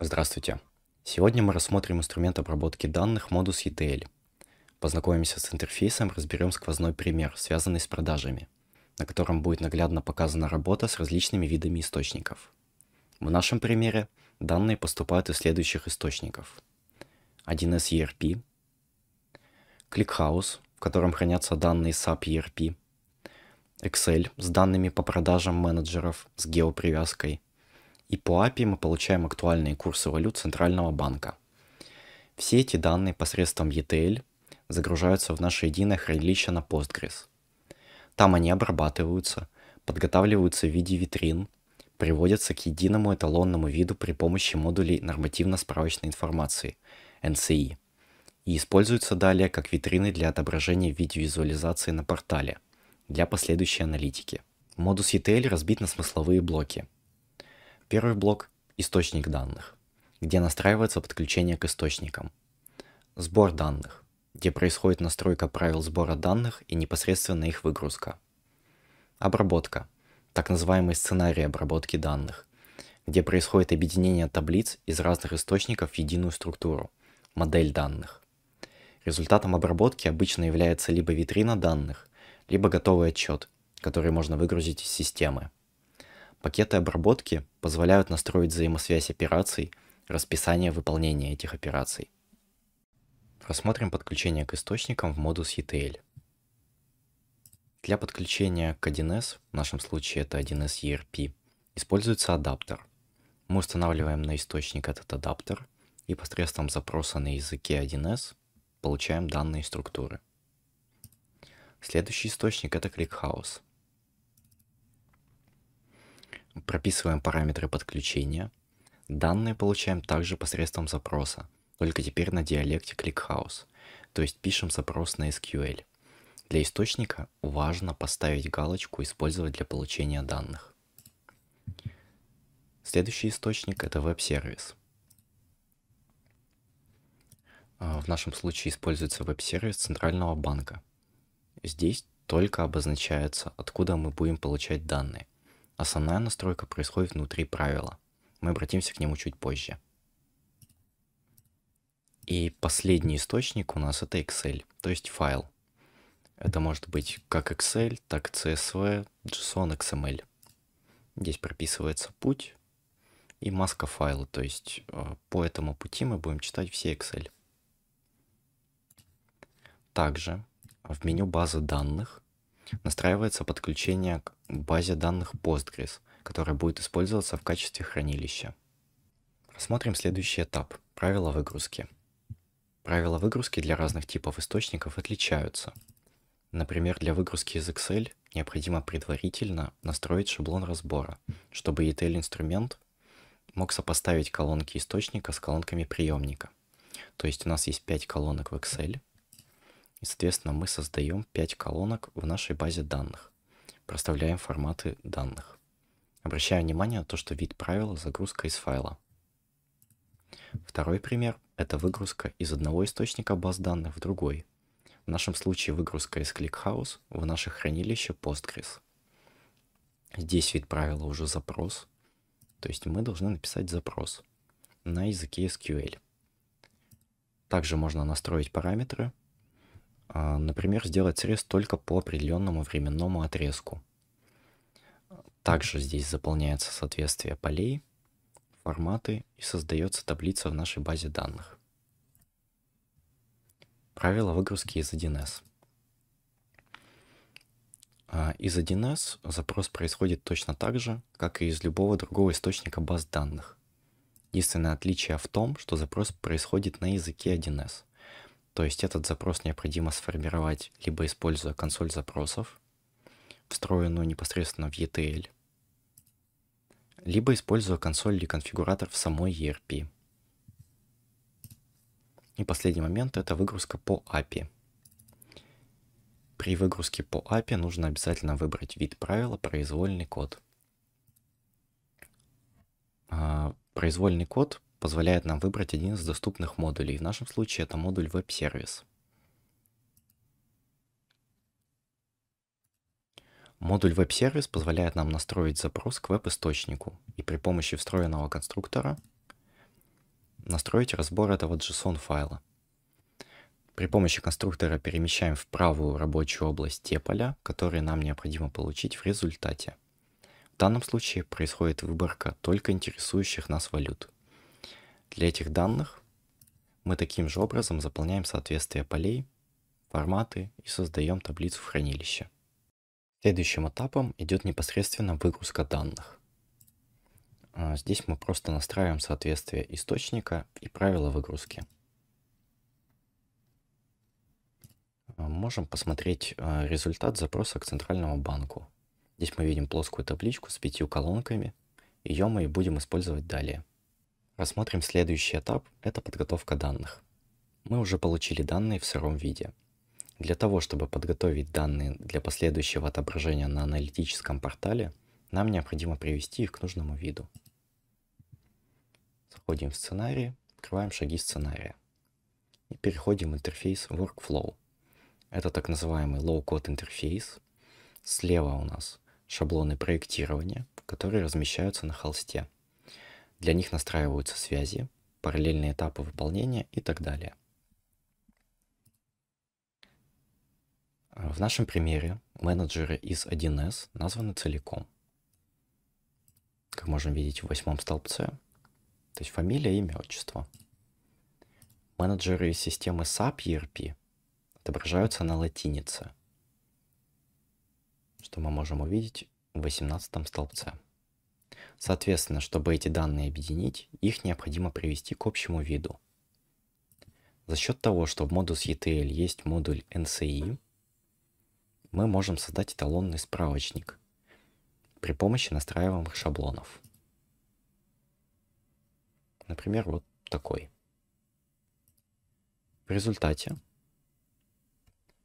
Здравствуйте! Сегодня мы рассмотрим инструмент обработки данных Modus ETL. Познакомимся с интерфейсом, разберем сквозной пример, связанный с продажами, на котором будет наглядно показана работа с различными видами источников. В нашем примере данные поступают из следующих источников. 1С ERP, ClickHouse, в котором хранятся данные SAP ERP, Excel с данными по продажам менеджеров с геопривязкой и по API мы получаем актуальные курсы валют Центрального банка. Все эти данные посредством ETL загружаются в наше единое хранилище на Postgres. Там они обрабатываются, подготавливаются в виде витрин, приводятся к единому эталонному виду при помощи модулей нормативно-справочной информации NCI и используются далее как витрины для отображения в виде визуализации на портале для последующей аналитики. Модус ETL разбит на смысловые блоки – Первый блок – источник данных, где настраивается подключение к источникам. Сбор данных, где происходит настройка правил сбора данных и непосредственно их выгрузка. Обработка – так называемый сценарий обработки данных, где происходит объединение таблиц из разных источников в единую структуру – модель данных. Результатом обработки обычно является либо витрина данных, либо готовый отчет, который можно выгрузить из системы. Пакеты обработки позволяют настроить взаимосвязь операций, расписание выполнения этих операций. Рассмотрим подключение к источникам в модус ETL. Для подключения к 1С, в нашем случае это 1С ERP, используется адаптер. Мы устанавливаем на источник этот адаптер и посредством запроса на языке 1С получаем данные структуры. Следующий источник это ClickHouse прописываем параметры подключения. Данные получаем также посредством запроса, только теперь на диалекте ClickHouse, то есть пишем запрос на SQL. Для источника важно поставить галочку «Использовать для получения данных». Следующий источник – это веб-сервис. А, в нашем случае используется веб-сервис Центрального банка. Здесь только обозначается, откуда мы будем получать данные. Основная настройка происходит внутри правила. Мы обратимся к нему чуть позже. И последний источник у нас это Excel, то есть файл. Это может быть как Excel, так CSV, JSON, XML. Здесь прописывается путь и маска файла, то есть э, по этому пути мы будем читать все Excel. Также в меню базы данных настраивается подключение к базе данных Postgres, которая будет использоваться в качестве хранилища. Рассмотрим следующий этап – правила выгрузки. Правила выгрузки для разных типов источников отличаются. Например, для выгрузки из Excel необходимо предварительно настроить шаблон разбора, чтобы ETL-инструмент мог сопоставить колонки источника с колонками приемника. То есть у нас есть 5 колонок в Excel – и, соответственно, мы создаем 5 колонок в нашей базе данных. Проставляем форматы данных. Обращаю внимание на то, что вид правила – загрузка из файла. Второй пример – это выгрузка из одного источника баз данных в другой. В нашем случае выгрузка из ClickHouse в наше хранилище Postgres. Здесь вид правила уже запрос, то есть мы должны написать запрос на языке SQL. Также можно настроить параметры – а, например, сделать срез только по определенному временному отрезку. Также здесь заполняется соответствие полей, форматы и создается таблица в нашей базе данных. Правила выгрузки из 1С. А, из 1С запрос происходит точно так же, как и из любого другого источника баз данных. Единственное отличие в том, что запрос происходит на языке 1С – то есть этот запрос необходимо сформировать, либо используя консоль запросов, встроенную непосредственно в ETL, либо используя консоль или конфигуратор в самой ERP. И последний момент — это выгрузка по API. При выгрузке по API нужно обязательно выбрать вид правила «Произвольный код». А, произвольный код позволяет нам выбрать один из доступных модулей. В нашем случае это модуль веб-сервис. Модуль веб-сервис позволяет нам настроить запрос к веб-источнику и при помощи встроенного конструктора настроить разбор этого JSON-файла. При помощи конструктора перемещаем в правую рабочую область те поля, которые нам необходимо получить в результате. В данном случае происходит выборка только интересующих нас валют – для этих данных мы таким же образом заполняем соответствие полей, форматы и создаем таблицу в хранилище. Следующим этапом идет непосредственно выгрузка данных. А, здесь мы просто настраиваем соответствие источника и правила выгрузки. А, можем посмотреть а, результат запроса к Центральному банку. Здесь мы видим плоскую табличку с пятью колонками. Ее мы и будем использовать далее. Рассмотрим следующий этап – это подготовка данных. Мы уже получили данные в сыром виде. Для того, чтобы подготовить данные для последующего отображения на аналитическом портале, нам необходимо привести их к нужному виду. Заходим в сценарий, открываем шаги сценария. И переходим в интерфейс Workflow. Это так называемый low-code интерфейс. Слева у нас шаблоны проектирования, которые размещаются на холсте – для них настраиваются связи, параллельные этапы выполнения и так далее. В нашем примере менеджеры из 1С названы целиком. Как можем видеть в восьмом столбце, то есть фамилия, имя, отчество. Менеджеры из системы SAP ERP отображаются на латинице, что мы можем увидеть в 18 столбце. Соответственно, чтобы эти данные объединить, их необходимо привести к общему виду. За счет того, что в модус ETL есть модуль NCI, мы можем создать эталонный справочник при помощи настраиваемых шаблонов. Например, вот такой. В результате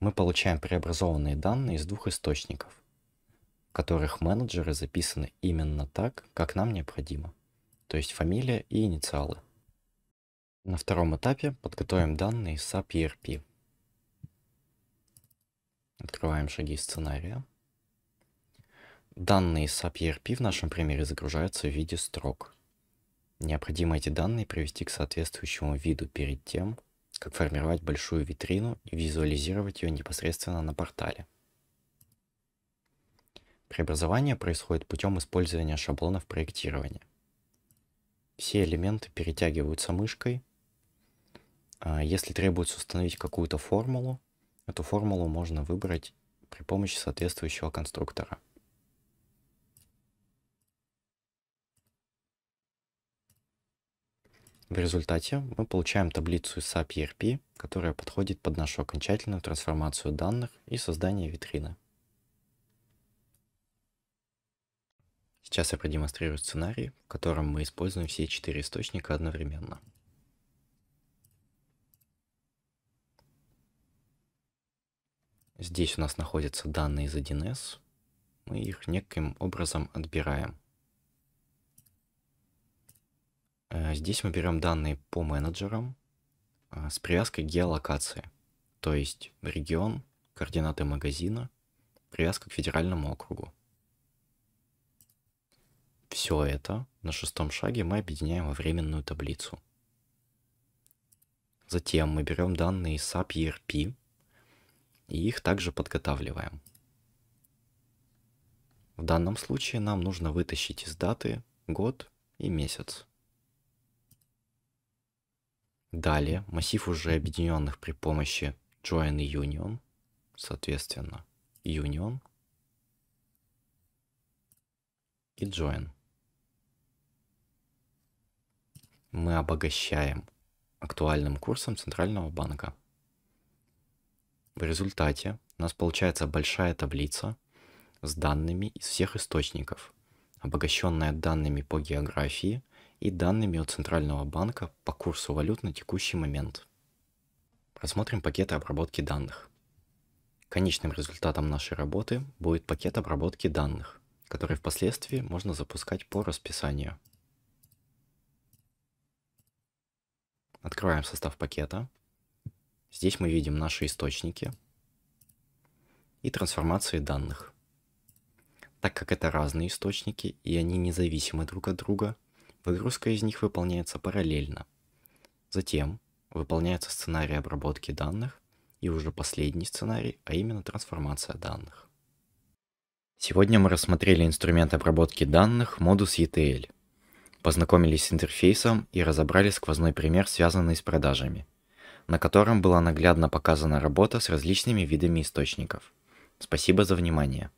мы получаем преобразованные данные из двух источников которых менеджеры записаны именно так, как нам необходимо, то есть фамилия и инициалы. На втором этапе подготовим данные SAP ERP. А Открываем шаги сценария. Данные SAP ERP а в нашем примере загружаются в виде строк. Необходимо эти данные привести к соответствующему виду перед тем, как формировать большую витрину и визуализировать ее непосредственно на портале. Преобразование происходит путем использования шаблонов проектирования. Все элементы перетягиваются мышкой. А, если требуется установить какую-то формулу, эту формулу можно выбрать при помощи соответствующего конструктора. В результате мы получаем таблицу SAP ERP, которая подходит под нашу окончательную трансформацию данных и создание витрины. Сейчас я продемонстрирую сценарий, в котором мы используем все четыре источника одновременно. Здесь у нас находятся данные из 1С. Мы их неким образом отбираем. Э, здесь мы берем данные по менеджерам э, с привязкой геолокации, то есть регион, координаты магазина, привязка к федеральному округу. Все это на шестом шаге мы объединяем во временную таблицу. Затем мы берем данные SAP ERP и их также подготавливаем. В данном случае нам нужно вытащить из даты год и месяц. Далее массив уже объединенных при помощи join и union, соответственно, union и join. мы обогащаем актуальным курсом Центрального банка. В результате у нас получается большая таблица с данными из всех источников, обогащенная данными по географии и данными от Центрального банка по курсу валют на текущий момент. Рассмотрим пакеты обработки данных. Конечным результатом нашей работы будет пакет обработки данных, который впоследствии можно запускать по расписанию. Открываем состав пакета. Здесь мы видим наши источники и трансформации данных. Так как это разные источники и они независимы друг от друга, выгрузка из них выполняется параллельно. Затем выполняется сценарий обработки данных и уже последний сценарий, а именно трансформация данных. Сегодня мы рассмотрели инструмент обработки данных модус ETL – познакомились с интерфейсом и разобрали сквозной пример, связанный с продажами, на котором была наглядно показана работа с различными видами источников. Спасибо за внимание.